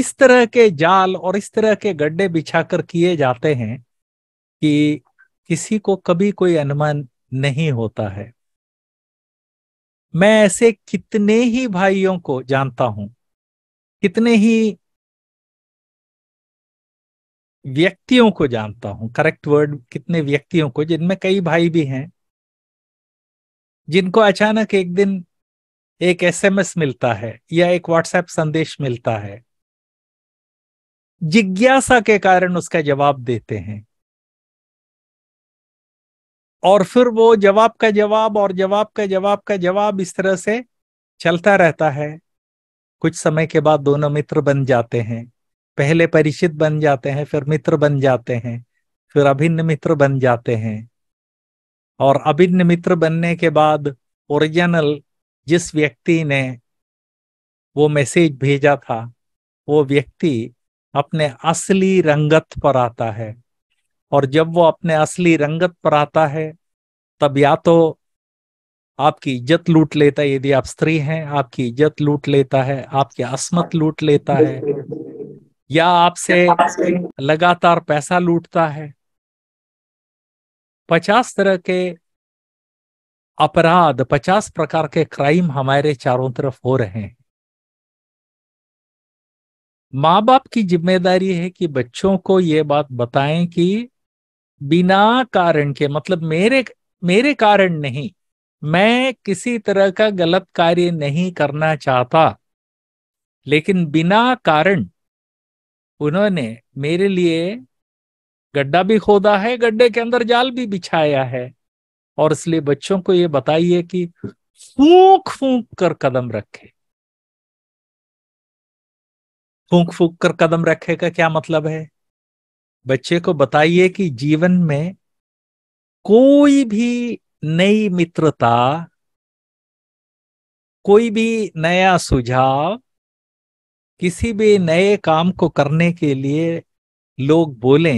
इस तरह के जाल और इस तरह के गड्ढे बिछाकर किए जाते हैं कि किसी को कभी कोई अनुमान नहीं होता है मैं ऐसे कितने ही भाइयों को जानता हूं कितने ही व्यक्तियों को जानता हूं करेक्ट वर्ड कितने व्यक्तियों को जिनमें कई भाई भी हैं जिनको अचानक एक दिन एक एसएमएस मिलता है या एक व्हाट्सएप संदेश मिलता है जिज्ञासा के कारण उसका जवाब देते हैं और फिर वो जवाब का जवाब और जवाब का जवाब का जवाब इस तरह से चलता रहता है कुछ समय के बाद दोनों मित्र बन जाते हैं पहले परिचित बन जाते हैं फिर मित्र बन जाते हैं फिर अभिन्न मित्र बन जाते हैं और अभिन्न मित्र बनने के बाद ओरिजिनल जिस व्यक्ति ने वो मैसेज भेजा था वो व्यक्ति अपने असली रंगत पर आता है और जब वो अपने असली रंगत पर आता है तब या तो आपकी इज्जत लूट लेता है यदि आप स्त्री हैं आपकी इज्जत लूट लेता है आपकी असमत लूट लेता है या आपसे लगातार पैसा लूटता है पचास तरह के अपराध पचास प्रकार के क्राइम हमारे चारों तरफ हो रहे हैं माँ बाप की जिम्मेदारी है कि बच्चों को ये बात बताएं कि बिना कारण के मतलब मेरे मेरे कारण नहीं मैं किसी तरह का गलत कार्य नहीं करना चाहता लेकिन बिना कारण उन्होंने मेरे लिए गड्ढा भी खोदा है गड्ढे के अंदर जाल भी बिछाया है और इसलिए बच्चों को ये बताइए कि फूक फूक कर कदम रखे फूक फूक कर कदम रखे का क्या मतलब है बच्चे को बताइए कि जीवन में कोई भी नई मित्रता कोई भी नया सुझाव किसी भी नए काम को करने के लिए लोग बोलें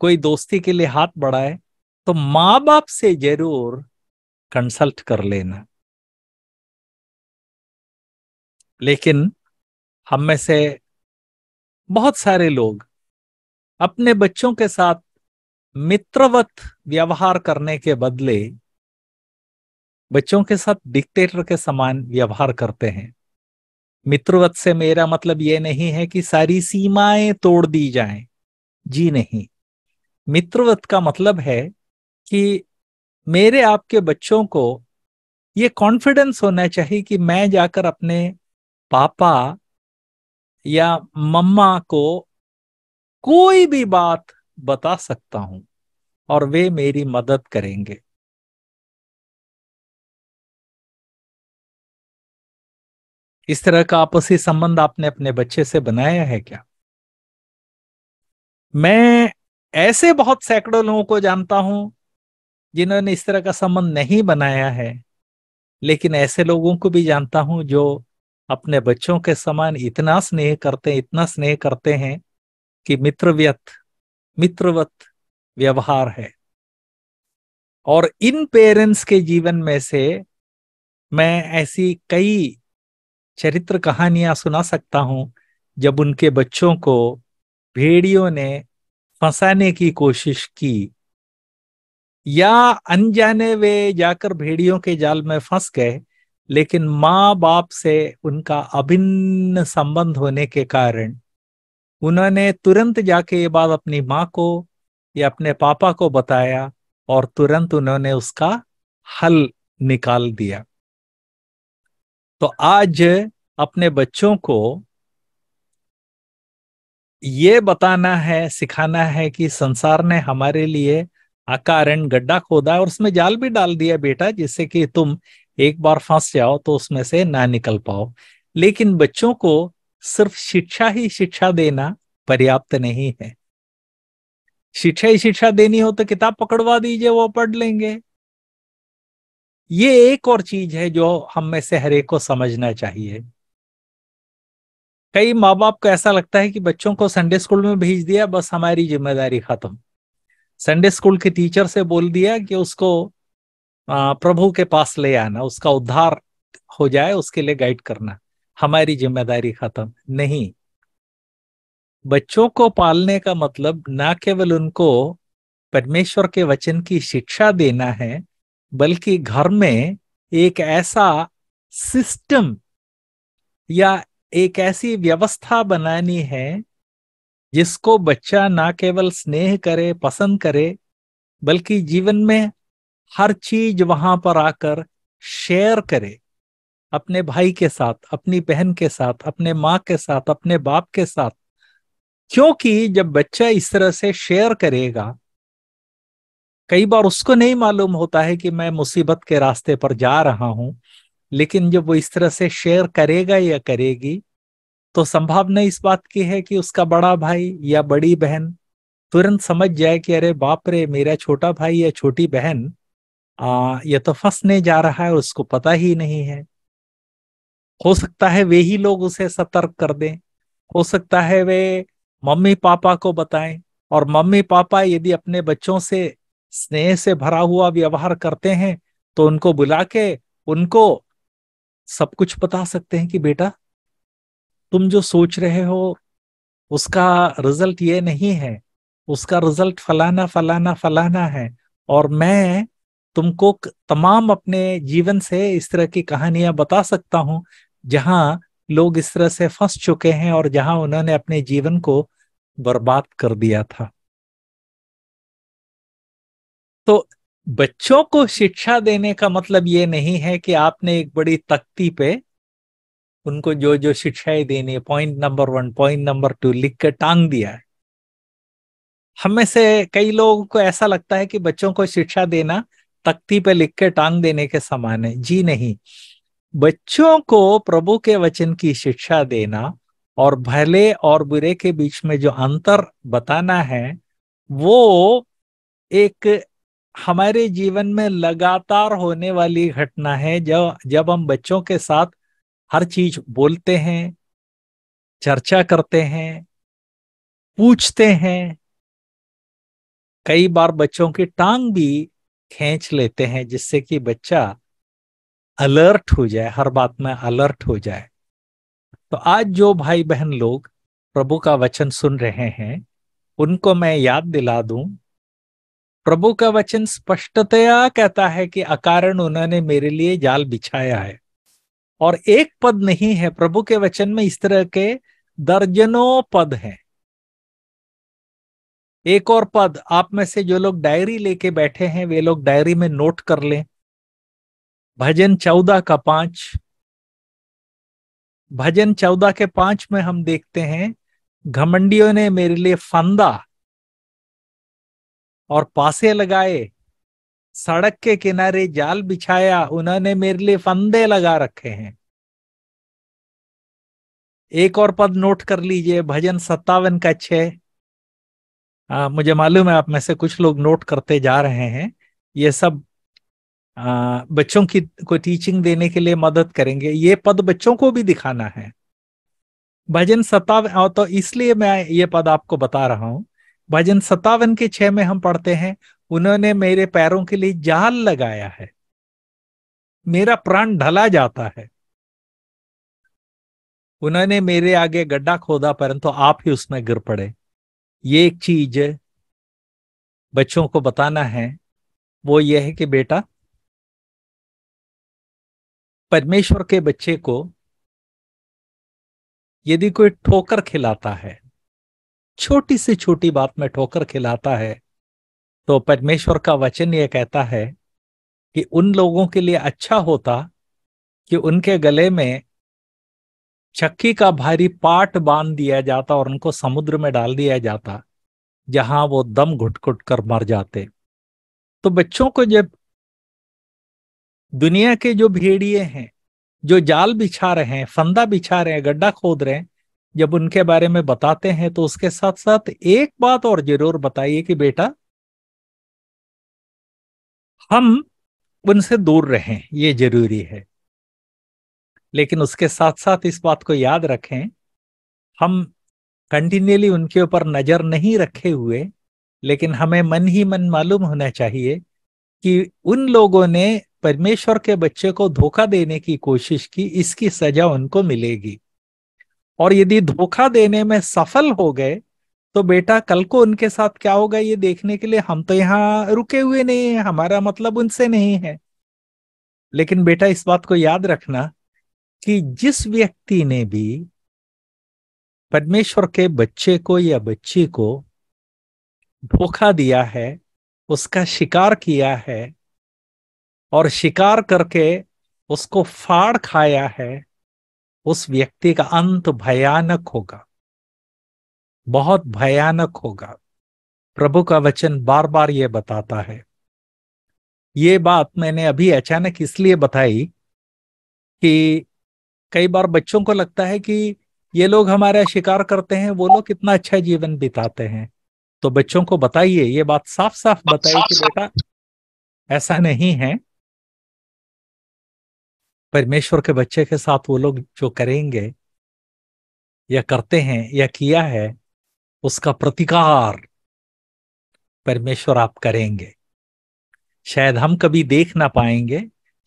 कोई दोस्ती के लिए हाथ बढ़ाए तो माँ बाप से जरूर कंसल्ट कर लेना लेकिन हम में से बहुत सारे लोग अपने बच्चों के साथ मित्रवत व्यवहार करने के बदले बच्चों के साथ डिक्टेटर के समान व्यवहार करते हैं मित्रवत से मेरा मतलब ये नहीं है कि सारी सीमाएं तोड़ दी जाएं जी नहीं मित्रवत का मतलब है कि मेरे आपके बच्चों को ये कॉन्फिडेंस होना चाहिए कि मैं जाकर अपने पापा या मम्मा को कोई भी बात बता सकता हूं और वे मेरी मदद करेंगे इस तरह का आपसी संबंध आपने अपने बच्चे से बनाया है क्या मैं ऐसे बहुत सैकड़ों लोगों को जानता हूं जिन्होंने इस तरह का संबंध नहीं बनाया है लेकिन ऐसे लोगों को भी जानता हूं जो अपने बच्चों के समान इतना स्नेह करते हैं इतना स्नेह करते हैं कि मित्रव्यत मित्रवत व्यवहार है और इन पेरेंट्स के जीवन में से मैं ऐसी कई चरित्र कहानियां सुना सकता हूं जब उनके बच्चों को भेड़ियों ने फंसाने की कोशिश की या अनजाने वे जाकर भेड़ियों के जाल में फंस गए लेकिन माँ बाप से उनका अभिन्न संबंध होने के कारण उन्होंने तुरंत जाके ये बात अपनी माँ को या अपने पापा को बताया और तुरंत उन्होंने उसका हल निकाल दिया तो आज अपने बच्चों को ये बताना है सिखाना है कि संसार ने हमारे लिए अकारण गड्ढा खोदा है और उसमें जाल भी डाल दिया बेटा जिससे कि तुम एक बार फंस जाओ तो उसमें से ना निकल पाओ लेकिन बच्चों को सिर्फ शिक्षा ही शिक्षा देना पर्याप्त नहीं है शिक्षा ही शिक्षा देनी हो तो किताब पकड़वा दीजिए वो पढ़ लेंगे ये एक और चीज है जो हम में से हर एक को समझना चाहिए कई माँ बाप को ऐसा लगता है कि बच्चों को संडे स्कूल में भेज दिया बस हमारी जिम्मेदारी खत्म संडे स्कूल के टीचर से बोल दिया कि उसको प्रभु के पास ले आना उसका उद्धार हो जाए उसके लिए गाइड करना हमारी जिम्मेदारी खत्म नहीं बच्चों को पालने का मतलब ना केवल उनको परमेश्वर के वचन की शिक्षा देना है बल्कि घर में एक ऐसा सिस्टम या एक ऐसी व्यवस्था बनानी है जिसको बच्चा ना केवल स्नेह करे पसंद करे बल्कि जीवन में हर चीज वहां पर आकर शेयर करे अपने भाई के साथ अपनी बहन के साथ अपने माँ के साथ अपने बाप के साथ क्योंकि जब बच्चा इस तरह से शेयर करेगा कई बार उसको नहीं मालूम होता है कि मैं मुसीबत के रास्ते पर जा रहा हूं लेकिन जब वो इस तरह से शेयर करेगा या करेगी तो संभावना इस बात की है कि उसका बड़ा भाई या बड़ी बहन तुरंत समझ जाए कि अरे बाप रे मेरा छोटा भाई या छोटी बहन आ, ये तो फंसने जा रहा है उसको पता ही नहीं है हो सकता है वे ही लोग उसे सतर्क कर दें हो सकता है वे मम्मी पापा को बताएं और मम्मी पापा यदि अपने बच्चों से स्नेह से भरा हुआ व्यवहार करते हैं तो उनको बुला के उनको सब कुछ बता सकते हैं कि बेटा तुम जो सोच रहे हो उसका रिजल्ट ये नहीं है उसका रिजल्ट फलाना फलाना फलाना है और मैं तुमको तमाम अपने जीवन से इस तरह की कहानियां बता सकता हूं जहां लोग इस तरह से फंस चुके हैं और जहां उन्होंने अपने जीवन को बर्बाद कर दिया था तो बच्चों को शिक्षा देने का मतलब ये नहीं है कि आपने एक बड़ी तख्ती पे उनको जो जो शिक्षाएं देनी है point number one point number two लिख कर टांग दिया है हम में से कई लोगों को ऐसा लगता है कि बच्चों को शिक्षा देना तख्ती पे लिख के टांग देने के समान है जी नहीं बच्चों को प्रभु के वचन की शिक्षा देना और भले और बुरे के बीच में जो अंतर बताना है वो एक हमारे जीवन में लगातार होने वाली घटना है जब जब हम बच्चों के साथ हर चीज बोलते हैं चर्चा करते हैं पूछते हैं कई बार बच्चों की टांग भी खींच लेते हैं जिससे कि बच्चा अलर्ट हो जाए हर बात में अलर्ट हो जाए तो आज जो भाई बहन लोग प्रभु का वचन सुन रहे हैं उनको मैं याद दिला दूं प्रभु का वचन स्पष्टतया कहता है कि अकारण उन्होंने मेरे लिए जाल बिछाया है और एक पद नहीं है प्रभु के वचन में इस तरह के दर्जनों पद हैं एक और पद आप में से जो लोग डायरी लेके बैठे हैं वे लोग डायरी में नोट कर लें भजन चौदह का पांच भजन चौदह के पांच में हम देखते हैं घमंडियों ने मेरे लिए फंदा और पासे लगाए सड़क के किनारे जाल बिछाया उन्होंने मेरे लिए फंदे लगा रखे हैं एक और पद नोट कर लीजिए भजन सत्तावन का छह आ, मुझे मालूम है आप में से कुछ लोग नोट करते जा रहे हैं ये सब आ, बच्चों की को टीचिंग देने के लिए मदद करेंगे ये पद बच्चों को भी दिखाना है भजन सत्तावन तो इसलिए मैं ये पद आपको बता रहा हूं भजन सत्तावन के छह में हम पढ़ते हैं उन्होंने मेरे पैरों के लिए जाल लगाया है मेरा प्राण ढला जाता है उन्होंने मेरे आगे गड्ढा खोदा परंतु आप ही उसमें गिर पड़े ये एक चीज बच्चों को बताना है वो ये है कि बेटा परमेश्वर के बच्चे को यदि कोई ठोकर खिलाता है छोटी से छोटी बात में ठोकर खिलाता है तो परमेश्वर का वचन ये कहता है कि उन लोगों के लिए अच्छा होता कि उनके गले में चक्की का भारी पाट बांध दिया जाता और उनको समुद्र में डाल दिया जाता जहां वो दम घुट घुट कर मर जाते तो बच्चों को जब दुनिया के जो भेड़िए हैं जो जाल बिछा रहे हैं फंदा बिछा रहे हैं गड्ढा खोद रहे हैं जब उनके बारे में बताते हैं तो उसके साथ साथ एक बात और जरूर बताइए कि बेटा हम उनसे दूर रहें ये जरूरी है लेकिन उसके साथ साथ इस बात को याद रखें हम कंटिन्यूली उनके ऊपर नजर नहीं रखे हुए लेकिन हमें मन ही मन मालूम होना चाहिए कि उन लोगों ने परमेश्वर के बच्चे को धोखा देने की कोशिश की इसकी सजा उनको मिलेगी और यदि धोखा देने में सफल हो गए तो बेटा कल को उनके साथ क्या होगा ये देखने के लिए हम तो यहाँ रुके हुए नहीं है हमारा मतलब उनसे नहीं है लेकिन बेटा इस बात को याद रखना कि जिस व्यक्ति ने भी परमेश्वर के बच्चे को या बच्ची को धोखा दिया है उसका शिकार किया है और शिकार करके उसको फाड़ खाया है उस व्यक्ति का अंत भयानक होगा बहुत भयानक होगा प्रभु का वचन बार बार ये बताता है ये बात मैंने अभी अचानक इसलिए बताई कि कई बार बच्चों को लगता है कि ये लोग हमारा शिकार करते हैं वो लोग कितना अच्छा जीवन बिताते हैं तो बच्चों को बताइए ये बात साफ साफ बताइए कि बेटा ऐसा नहीं है परमेश्वर के बच्चे के साथ वो लोग जो करेंगे या करते हैं या किया है उसका प्रतिकार परमेश्वर आप करेंगे शायद हम कभी देख ना पाएंगे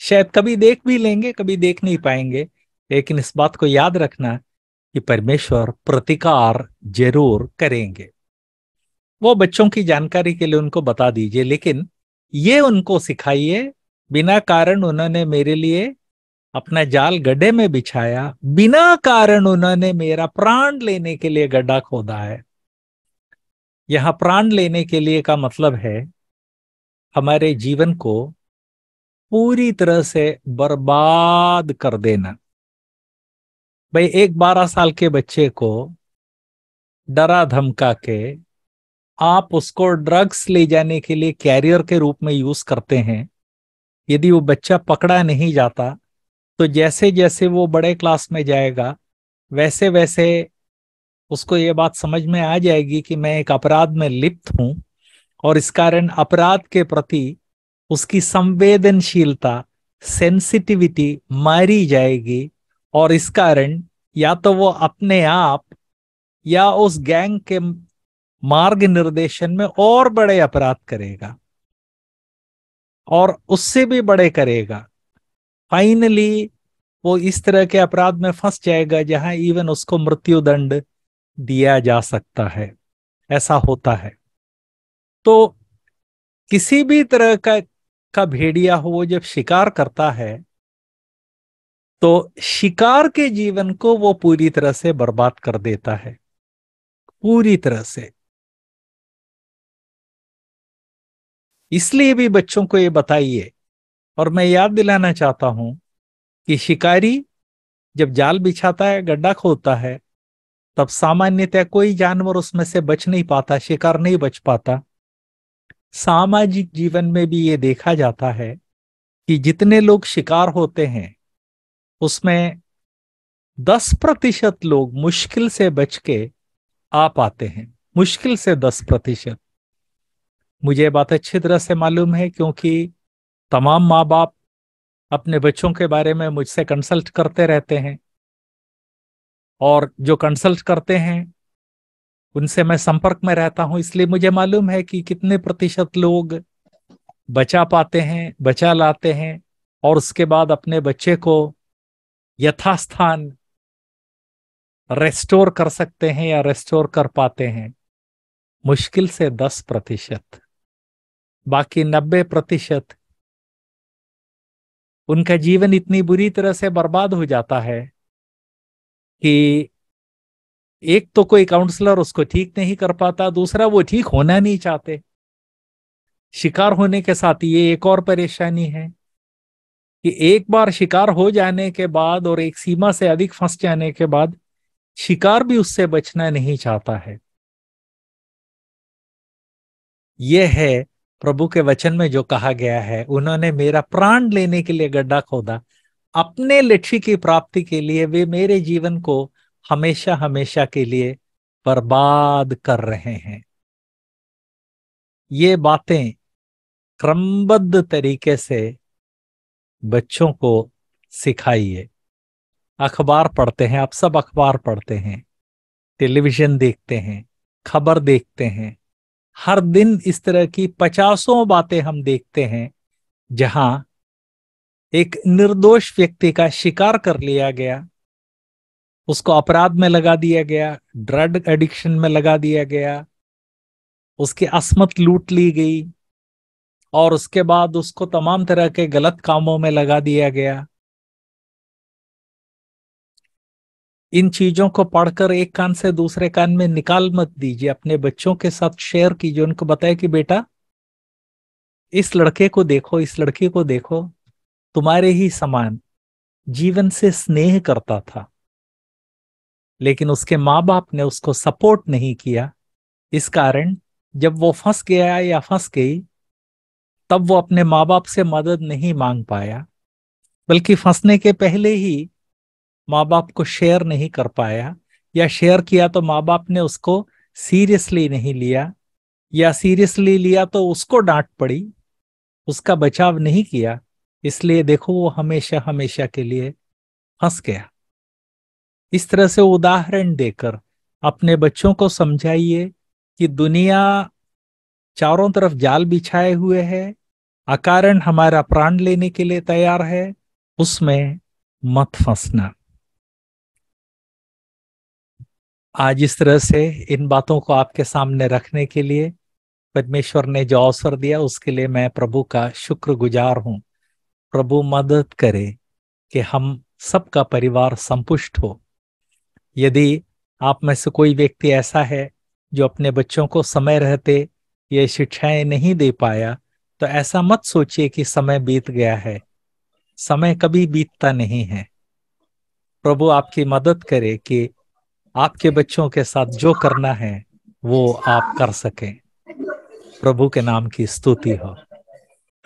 शायद कभी देख भी लेंगे कभी देख नहीं पाएंगे लेकिन इस बात को याद रखना कि परमेश्वर प्रतिकार जरूर करेंगे वो बच्चों की जानकारी के लिए उनको बता दीजिए लेकिन ये उनको सिखाइए बिना कारण उन्होंने मेरे लिए अपना जाल गड्ढे में बिछाया बिना कारण उन्होंने मेरा प्राण लेने के लिए गड्ढा खोदा है यहाँ प्राण लेने के लिए का मतलब है हमारे जीवन को पूरी तरह से बर्बाद कर देना भाई एक बारह साल के बच्चे को डरा धमका के आप उसको ड्रग्स ले जाने के लिए कैरियर के रूप में यूज करते हैं यदि वो बच्चा पकड़ा नहीं जाता तो जैसे जैसे वो बड़े क्लास में जाएगा वैसे वैसे उसको ये बात समझ में आ जाएगी कि मैं एक अपराध में लिप्त हूं और इस कारण अपराध के प्रति उसकी संवेदनशीलता सेंसिटिविटी मारी जाएगी और इस कारण या तो वो अपने आप या उस गैंग के मार्ग निर्देशन में और बड़े अपराध करेगा और उससे भी बड़े करेगा फाइनली वो इस तरह के अपराध में फंस जाएगा जहां इवन उसको मृत्यु दंड दिया जा सकता है ऐसा होता है तो किसी भी तरह का का भेड़िया हो वो जब शिकार करता है तो शिकार के जीवन को वो पूरी तरह से बर्बाद कर देता है पूरी तरह से इसलिए भी बच्चों को ये बताइए और मैं याद दिलाना चाहता हूं कि शिकारी जब जाल बिछाता है गड्ढा खोदता है तब सामान्यतः कोई जानवर उसमें से बच नहीं पाता शिकार नहीं बच पाता सामाजिक जीवन में भी ये देखा जाता है कि जितने लोग शिकार होते हैं उसमें दस प्रतिशत लोग मुश्किल से बच के आ पाते हैं मुश्किल से दस प्रतिशत मुझे बात अच्छी तरह से मालूम है क्योंकि तमाम माँ बाप अपने बच्चों के बारे में मुझसे कंसल्ट करते रहते हैं और जो कंसल्ट करते हैं उनसे मैं संपर्क में रहता हूं इसलिए मुझे मालूम है कि कितने प्रतिशत लोग बचा पाते हैं बचा लाते हैं और उसके बाद अपने बच्चे को यथास्थान रेस्टोर कर सकते हैं या रेस्टोर कर पाते हैं मुश्किल से दस प्रतिशत बाकी नब्बे प्रतिशत उनका जीवन इतनी बुरी तरह से बर्बाद हो जाता है कि एक तो कोई काउंसलर उसको ठीक नहीं कर पाता दूसरा वो ठीक होना नहीं चाहते शिकार होने के साथ ये एक और परेशानी है कि एक बार शिकार हो जाने के बाद और एक सीमा से अधिक फंस जाने के बाद शिकार भी उससे बचना नहीं चाहता है यह है प्रभु के वचन में जो कहा गया है उन्होंने मेरा प्राण लेने के लिए गड्ढा खोदा अपने लक्ष्य की प्राप्ति के लिए वे मेरे जीवन को हमेशा हमेशा के लिए बर्बाद कर रहे हैं ये बातें क्रमबद्ध तरीके से बच्चों को सिखाइए अखबार पढ़ते हैं आप सब अखबार पढ़ते हैं टेलीविजन देखते हैं खबर देखते हैं हर दिन इस तरह की पचासों बातें हम देखते हैं जहां एक निर्दोष व्यक्ति का शिकार कर लिया गया उसको अपराध में लगा दिया गया ड्रग एडिक्शन में लगा दिया गया उसकी असमत लूट ली गई और उसके बाद उसको तमाम तरह के गलत कामों में लगा दिया गया इन चीजों को पढ़कर एक कान से दूसरे कान में निकाल मत दीजिए अपने बच्चों के साथ शेयर कीजिए उनको बताए कि बेटा इस लड़के को देखो इस लड़की को देखो तुम्हारे ही समान जीवन से स्नेह करता था लेकिन उसके माँ बाप ने उसको सपोर्ट नहीं किया इस कारण जब वो फंस गया या फंस गई तब वो अपने माँ बाप से मदद नहीं मांग पाया बल्कि फंसने के पहले ही माँ बाप को शेयर नहीं कर पाया या शेयर किया तो माँ बाप ने उसको सीरियसली नहीं लिया या सीरियसली लिया तो उसको डांट पड़ी उसका बचाव नहीं किया इसलिए देखो वो हमेशा हमेशा के लिए फंस गया इस तरह से उदाहरण देकर अपने बच्चों को समझाइए कि दुनिया चारों तरफ जाल बिछाए हुए है अकारण हमारा प्राण लेने के लिए तैयार है उसमें मत फंसना आज इस तरह से इन बातों को आपके सामने रखने के लिए परमेश्वर ने जो अवसर दिया उसके लिए मैं प्रभु का शुक्रगुजार हूं प्रभु मदद करे कि हम सबका परिवार संपुष्ट हो यदि आप में से कोई व्यक्ति ऐसा है जो अपने बच्चों को समय रहते ये शिक्षाएं नहीं दे पाया तो ऐसा मत सोचिए कि समय बीत गया है समय कभी बीतता नहीं है प्रभु आपकी मदद करे कि आपके बच्चों के साथ जो करना है वो आप कर सकें प्रभु के नाम की स्तुति हो